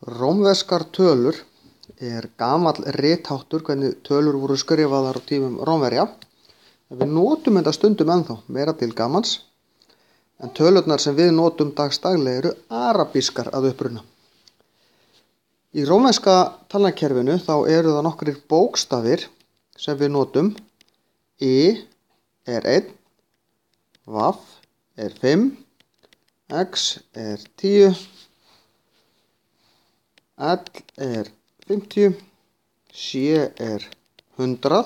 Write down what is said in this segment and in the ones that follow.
Rómveskar tölur er gamall réttáttur hvernig tölur voru skrifaðar á tímum Rómverja. Við nótum þetta stundum ennþá meira til gamans en tölurnar sem við nótum dagstaglega eru arabískar að uppruna. Í rómveska talnakerfinu þá eru það nokkrir bókstafir sem við nótum I er 1, Vaf er 5, X er 10 L er 50, C er 100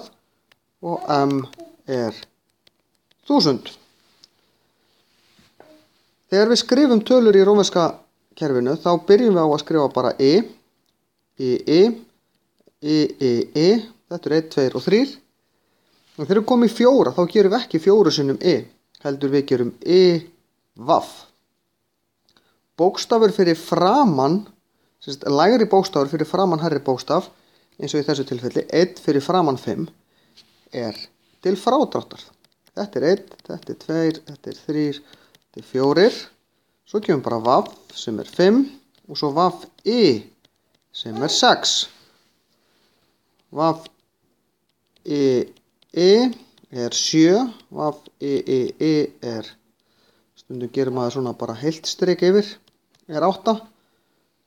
og M er 1000. Þegar við skrifum tölur í rómverska kerfinu þá byrjum við á að skrifa bara E, E, E, E, E, E, þetta eru 1, 2 og 3. Og þegar við komum í fjóra þá gerum við ekki fjóru sinnum E, heldur við gerum E, vaff. Bókstafur fyrir framann Sérst, lægri bóstafur fyrir framann herri bóstaf eins og í þessu tilfelli 1 fyrir framann 5 er til frádráttar þetta er 1, þetta er 2, þetta er 3 þetta er 4 svo kemur bara vaff sem er 5 og svo vaff i sem er 6 vaff i i er 7 vaff i i i er stundum gerum að það svona bara heilt streik yfir er 8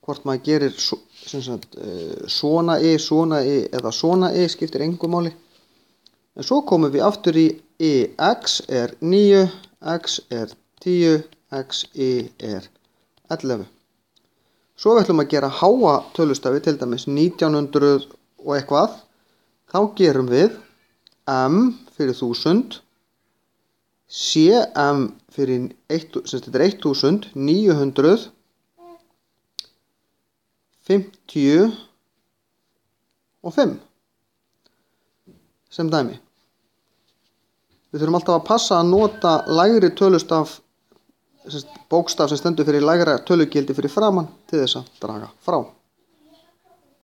hvort maður gerir sagt, eh, svona e, svona e eða svona e skiptir engum máli en svo komum við aftur í e x er 9 x er 10 x e er 11 svo við ætlum að gera háa tölustafi til dæmis 1900 og eitthvað þá gerum við m fyrir 1000 cm fyrir 1900 fimmtíu og fimm sem dæmi. Við þurfum alltaf að passa að nota lægri tölustaf bókstaf sem stendur fyrir lægra tölugildi fyrir framann til þess að draga frá.